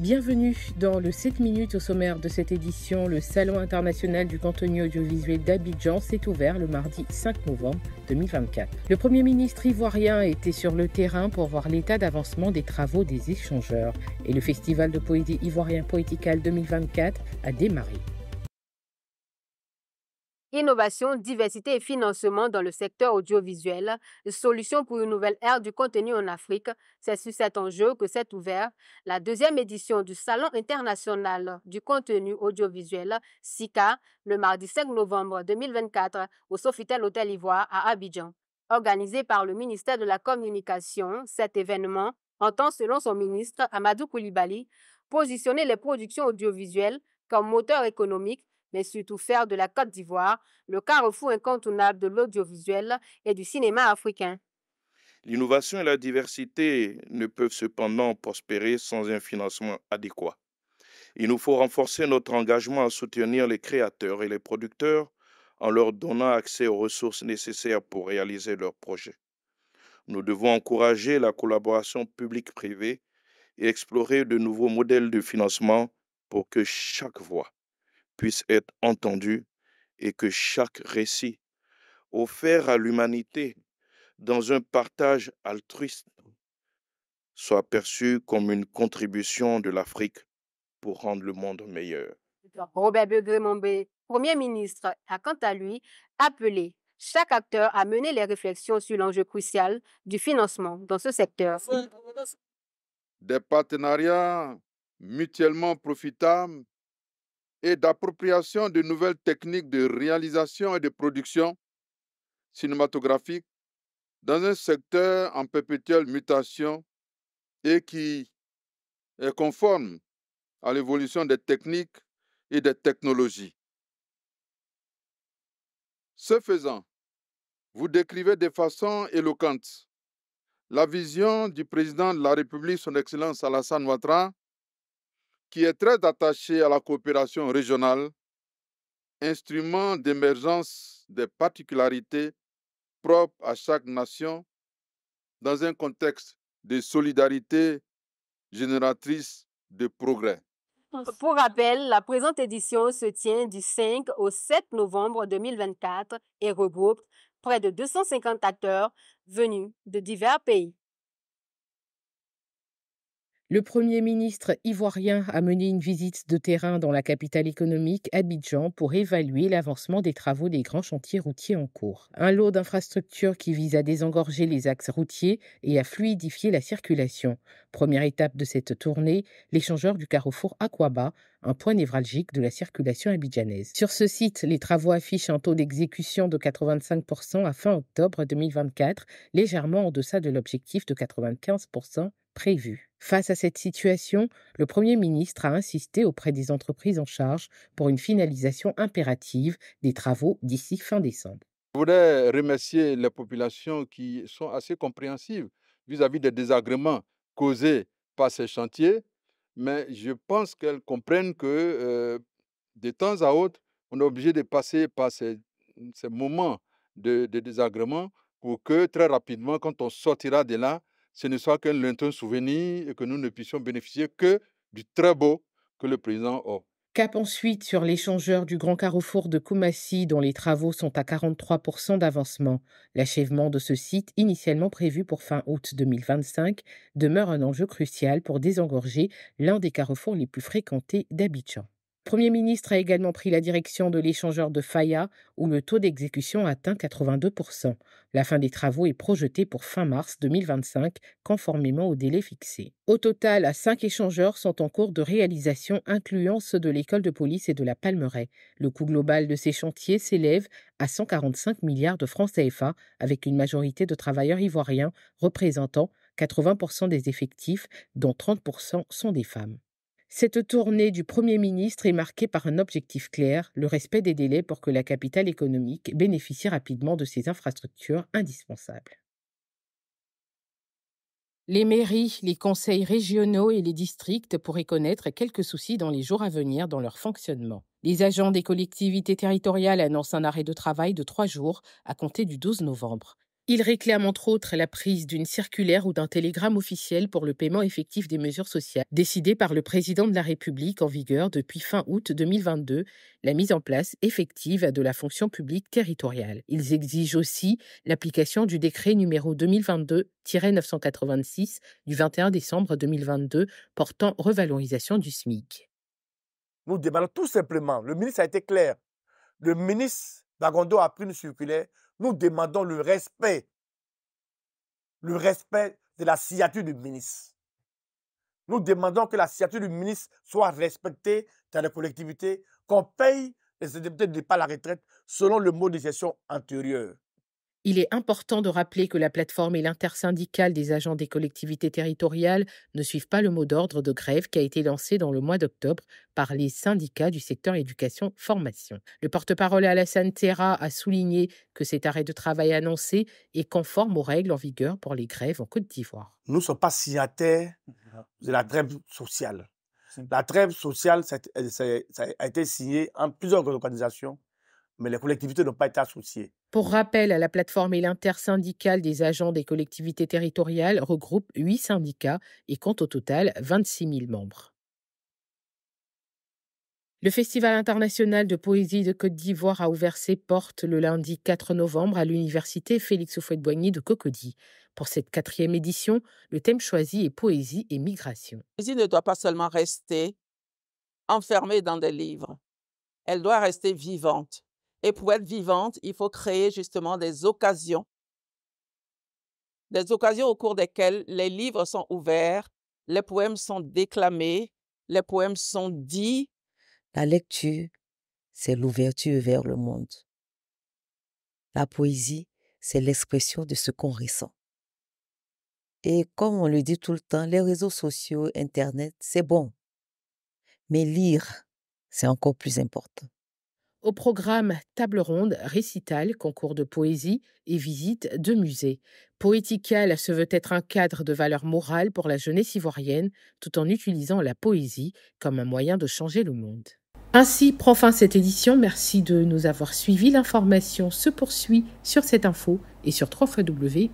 Bienvenue dans le 7 minutes au sommaire de cette édition. Le Salon international du contenu audiovisuel d'Abidjan s'est ouvert le mardi 5 novembre 2024. Le Premier ministre ivoirien était sur le terrain pour voir l'état d'avancement des travaux des échangeurs et le Festival de poésie ivoirien poétical 2024 a démarré. Innovation, diversité et financement dans le secteur audiovisuel, Solution pour une nouvelle ère du contenu en Afrique, c'est sur cet enjeu que s'est ouvert la deuxième édition du Salon international du contenu audiovisuel SICA le mardi 5 novembre 2024 au Sofitel Hôtel Ivoire à Abidjan. Organisé par le ministère de la Communication, cet événement entend, selon son ministre Amadou Koulibaly, positionner les productions audiovisuelles comme moteur économique mais surtout faire de la Côte d'Ivoire le carrefour incontournable de l'audiovisuel et du cinéma africain. L'innovation et la diversité ne peuvent cependant prospérer sans un financement adéquat. Il nous faut renforcer notre engagement à soutenir les créateurs et les producteurs en leur donnant accès aux ressources nécessaires pour réaliser leurs projets. Nous devons encourager la collaboration publique-privée et explorer de nouveaux modèles de financement pour que chaque voix puisse être entendu et que chaque récit offert à l'humanité dans un partage altruiste soit perçu comme une contribution de l'Afrique pour rendre le monde meilleur. Robert Begremombe, Premier ministre, a quant à lui appelé chaque acteur à mener les réflexions sur l'enjeu crucial du financement dans ce secteur. Des partenariats mutuellement profitables et d'appropriation de nouvelles techniques de réalisation et de production cinématographique dans un secteur en perpétuelle mutation et qui est conforme à l'évolution des techniques et des technologies. Ce faisant, vous décrivez de façon éloquente la vision du président de la République, son Excellence Alassane Ouattara, qui est très attaché à la coopération régionale, instrument d'émergence des particularités propres à chaque nation dans un contexte de solidarité génératrice de progrès. Pour rappel, la présente édition se tient du 5 au 7 novembre 2024 et regroupe près de 250 acteurs venus de divers pays. Le Premier ministre ivoirien a mené une visite de terrain dans la capitale économique, Abidjan, pour évaluer l'avancement des travaux des grands chantiers routiers en cours. Un lot d'infrastructures qui vise à désengorger les axes routiers et à fluidifier la circulation. Première étape de cette tournée, l'échangeur du carrefour Aquaba, un point névralgique de la circulation abidjanaise. Sur ce site, les travaux affichent un taux d'exécution de 85% à fin octobre 2024, légèrement en deçà de l'objectif de 95% Face à cette situation, le Premier ministre a insisté auprès des entreprises en charge pour une finalisation impérative des travaux d'ici fin décembre. Je voudrais remercier les populations qui sont assez compréhensives vis-à-vis des désagréments causés par ces chantiers, mais je pense qu'elles comprennent que euh, de temps à autre, on est obligé de passer par ces, moments de, de pour que très rapidement, quand on sortira de là, ce ne soit qu'un lointain souvenir et que nous ne puissions bénéficier que du très beau que le président a. Cap ensuite sur l'échangeur du grand carrefour de Koumassi dont les travaux sont à 43% d'avancement. L'achèvement de ce site, initialement prévu pour fin août 2025, demeure un enjeu crucial pour désengorger l'un des carrefours les plus fréquentés d'Abidjan. Premier ministre a également pris la direction de l'échangeur de Faya, où le taux d'exécution atteint 82%. La fin des travaux est projetée pour fin mars 2025, conformément au délai fixé. Au total, cinq échangeurs sont en cours de réalisation, incluant ceux de l'école de police et de la Palmeraie. Le coût global de ces chantiers s'élève à 145 milliards de francs CFA, avec une majorité de travailleurs ivoiriens représentant 80% des effectifs, dont 30% sont des femmes. Cette tournée du Premier ministre est marquée par un objectif clair, le respect des délais pour que la capitale économique bénéficie rapidement de ces infrastructures indispensables. Les mairies, les conseils régionaux et les districts pourraient connaître quelques soucis dans les jours à venir dans leur fonctionnement. Les agents des collectivités territoriales annoncent un arrêt de travail de trois jours à compter du 12 novembre. Ils réclame entre autres la prise d'une circulaire ou d'un télégramme officiel pour le paiement effectif des mesures sociales, décidé par le président de la République en vigueur depuis fin août 2022, la mise en place effective de la fonction publique territoriale. Ils exigent aussi l'application du décret numéro 2022-986 du 21 décembre 2022 portant revalorisation du SMIC. Nous demandons tout simplement, le ministre a été clair, le ministre Dagondo a pris une circulaire nous demandons le respect, le respect de la signature du ministre. Nous demandons que la signature du ministre soit respectée dans les collectivités, qu'on paye les députés de départ la retraite selon le mode de gestion antérieur. Il est important de rappeler que la plateforme et l'intersyndicale des agents des collectivités territoriales ne suivent pas le mot d'ordre de grève qui a été lancé dans le mois d'octobre par les syndicats du secteur éducation-formation. Le porte-parole Alassane Terra a souligné que cet arrêt de travail annoncé est conforme aux règles en vigueur pour les grèves en Côte d'Ivoire. Nous ne sommes pas signataires de la grève sociale. La trêve sociale ça a été signée en plusieurs organisations mais les collectivités n'ont pas été associées. Pour rappel, la plateforme et l'intersyndicale des agents des collectivités territoriales regroupe huit syndicats et compte au total 26 000 membres. Le Festival international de poésie de Côte d'Ivoire a ouvert ses portes le lundi 4 novembre à l'université Félix Houphouët-Boigny de Cocody. Pour cette quatrième édition, le thème choisi est poésie et migration. La poésie ne doit pas seulement rester enfermée dans des livres, elle doit rester vivante. Et pour être vivante, il faut créer justement des occasions, des occasions au cours desquelles les livres sont ouverts, les poèmes sont déclamés, les poèmes sont dits. La lecture, c'est l'ouverture vers le monde. La poésie, c'est l'expression de ce qu'on ressent. Et comme on le dit tout le temps, les réseaux sociaux, Internet, c'est bon. Mais lire, c'est encore plus important. Au programme table ronde, récital, concours de poésie et visite de musée Poétical se veut être un cadre de valeur morale pour la jeunesse ivoirienne tout en utilisant la poésie comme un moyen de changer le monde. Ainsi prend fin cette édition. Merci de nous avoir suivis. L'information se poursuit sur cette info et sur www.cetinfo.ci.